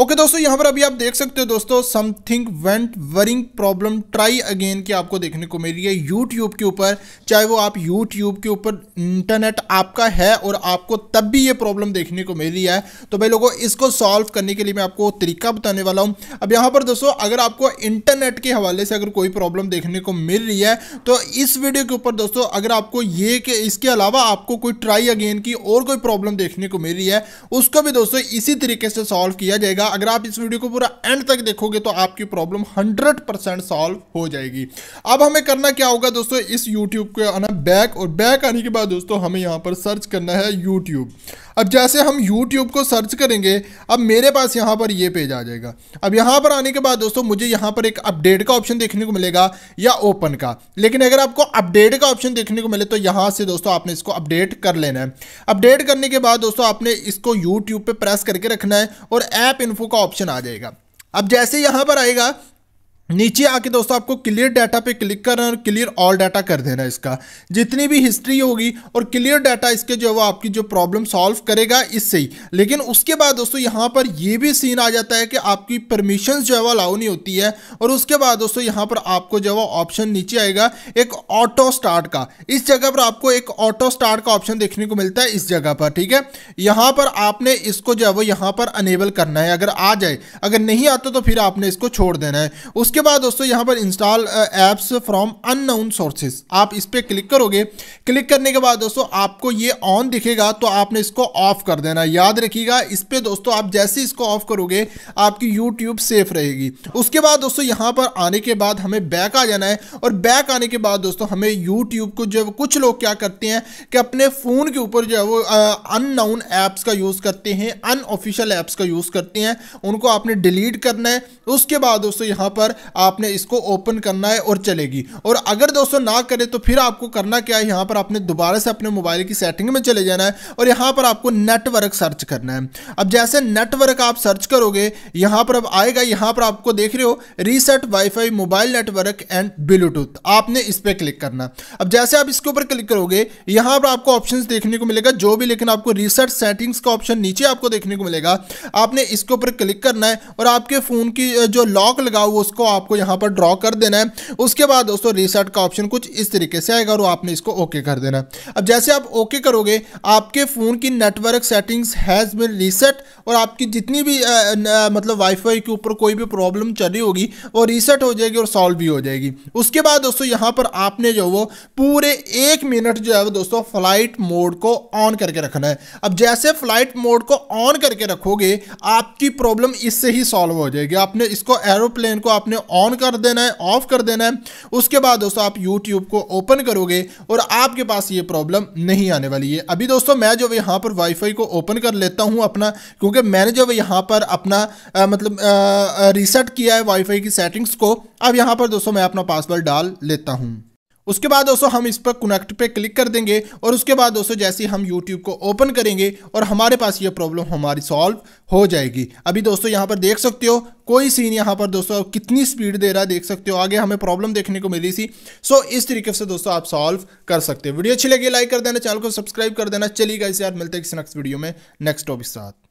okay okay, दोस्तों यहाँ पर अभी आप देख सकते हो दोस्तों something went wrong problem try again की आपको देखने को मिल रही है यूट्यूब के ऊपर चाहे वो आप यूट्यूब के ऊपर इंटरनेट आपका है और आपको तब भी ये प्रॉब्लम देखने को मिल रही है तो भाई लोगों इसको सॉल्व करने के लिए मैं आपको तरीका बताने वाला हूँ अब यहाँ पर दोस्तों अगर आपको इंटरनेट के हवाले से अगर कोई प्रॉब्लम देखने को मिल रही है तो इस वीडियो के ऊपर दोस्तों अगर आपको ये कि इसके अलावा आपको कोई ट्राई अगेन की और कोई प्रॉब्लम देखने को मिल रही है उसको भी दोस्तों इसी तरीके से सॉल्व किया जाएगा जाएगा अगर आप इस वीडियो को पूरा एंड तक देखोगे तो आपकी प्रॉब्लम हंड्रेड परसेंट सॉल्व हो जाएगी अब हमें करना क्या होगा दोस्तों इस यूट्यूब को आना बैक और बैक आने के बाद दोस्तों हमें यहाँ पर सर्च करना है यूट्यूब अब जैसे हम यूट्यूब को सर्च करेंगे अब मेरे पास यहाँ पर ये पेज आ जाएगा अब यहाँ पर आने के बाद दोस्तों मुझे यहाँ पर एक अपडेट का ऑप्शन देखने को मिलेगा या ओपन का लेकिन अगर आपको अपडेट का ऑप्शन देखने को मिले तो यहाँ से दोस्तों आपने इसको अपडेट कर लेना है अपडेट करने के बाद दोस्तों आपने इसको यूट्यूब पर प्रेस करके रखना है और ऐप इन इन्फो का ऑप्शन आ जाएगा अब जैसे यहाँ पर आएगा नीचे आके दोस्तों आपको क्लियर डाटा पे क्लिक करना है और क्लियर ऑल डाटा कर देना है इसका जितनी भी हिस्ट्री होगी और क्लियर डाटा इसके जो है वो आपकी जो प्रॉब्लम सॉल्व करेगा इससे ही लेकिन उसके बाद दोस्तों यहाँ पर ये भी सीन आ जाता है कि आपकी परमिशन जो है वो अलाउ नहीं होती है और उसके बाद दोस्तों यहाँ पर आपको जो है ऑप्शन नीचे आएगा एक ऑटो स्टार्ट का इस जगह पर आपको एक ऑटो स्टार्ट का ऑप्शन देखने को मिलता है इस जगह पर ठीक है यहाँ पर आपने इसको जो है वो यहाँ पर अनेबल करना है अगर आ जाए अगर नहीं आता तो फिर आपने इसको छोड़ देना है उस उसके बाद दोस्तों यहाँ पर install apps from unknown sources आप इस पर क्लिक करोगे क्लिक करने के बाद दोस्तों आपको ये ऑन दिखेगा तो आपने इसको ऑफ कर देना याद रखिएगा इस पर दोस्तों आप जैसे इसको ऑफ करोगे आपकी यूट्यूब सेफ रहेगी उसके बाद दोस्तों यहाँ पर आने के बाद हमें बैक आ जाना है और बैक आने के बाद दोस्तों हमें यूट्यूब को जो कुछ लोग क्या करते हैं कि अपने फ़ोन के ऊपर जो है वो अननाउन ऐप्स का यूज़ करते हैं अनऑफिशियल ऐप्स का यूज़ करते हैं उनको आपने डिलीट करना है उसके बाद दोस्तों यहाँ पर आपने इसको ओपन करना है और चलेगी और अगर दोस्तों ना करे तो फिर आपको करना क्या है यहाँ पर आपने दोबारा से अपने मोबाइल की सेटिंग में चले जाना है और यहाँ पर आपको नेटवर्क सर्च करना है अब जैसे नेटवर्क आप सर्च करोगे यहाँ पर अब आएगा यहाँ पर आपको देख रहे हो reset WiFi mobile network and Bluetooth आपने इस पर क्लिक करना अब जैसे आप इसके ऊपर क्लिक करोगे यहाँ पर आपको ऑप्शन देखने को मिलेगा जो भी लेकिन आपको रिसर्च सेटिंग्स का ऑप्शन नीचे आपको देखने को मिलेगा आपने इसके ऊपर क्लिक करना है और आपके फ़ोन की जो लॉक लगा हुआ उसको आपको यहाँ पर ड्रॉ कर देना है उसके बाद दोस्तों रीसेट का ऑप्शन कुछ इस तरीके से आएगा और आपने इसको ओके कर देना है अब जैसे आप ओके करोगे आपके फ़ोन की network settings has been reset और आपकी जितनी भी आ, न, मतलब वाईफाई के ऊपर कोई भी प्रॉब्लम चल रही होगी वो रीसेट हो जाएगी और सॉल्व भी हो जाएगी उसके बाद दोस्तों यहाँ पर आपने जो वो पूरे एक मिनट जो है वो दोस्तों फ्लाइट मोड को ऑन करके रखना है अब जैसे फ्लाइट मोड को ऑन करके रखोगे आपकी प्रॉब्लम इससे ही सॉल्व हो जाएगी आपने इसको एरोप्लेन को आपने ऑन कर देना है ऑफ कर देना है उसके बाद दोस्तों आप यूट्यूब को ओपन करोगे और आपके पास ये प्रॉब्लम नहीं आने वाली है अभी दोस्तों मैं जो यहाँ पर वाईफाई को ओपन कर लेता हूँ अपना क्योंकि मैंने जो यहाँ पर अपना आ, मतलब रिसेट किया है वाईफाई की सेटिंग्स को अब यहाँ पर दोस्तों मैं अपना पासवर्ड डाल लेता हूँ उसके बाद दोस्तों हम इस पर कनेक्ट पे क्लिक कर देंगे और उसके बाद दोस्तों जैसे हम यूट्यूब को ओपन करेंगे और हमारे पास ये प्रॉब्लम हमारी सॉल्व हो जाएगी अभी दोस्तों यहाँ पर देख सकते हो कोई सीन यहाँ पर दोस्तों कितनी स्पीड दे रहा है देख सकते हो आगे हमें प्रॉब्लम देखने को मिली थी सो इस तरीके से दोस्तों आप सॉल्व कर सकते हो वीडियो अच्छी लगी लाइक कर देना चैनल को सब्सक्राइब कर देना चलिएगा इसे यार मिलते हैं किसी नेक्स्ट वीडियो में नेक्स्ट टॉपिक साथ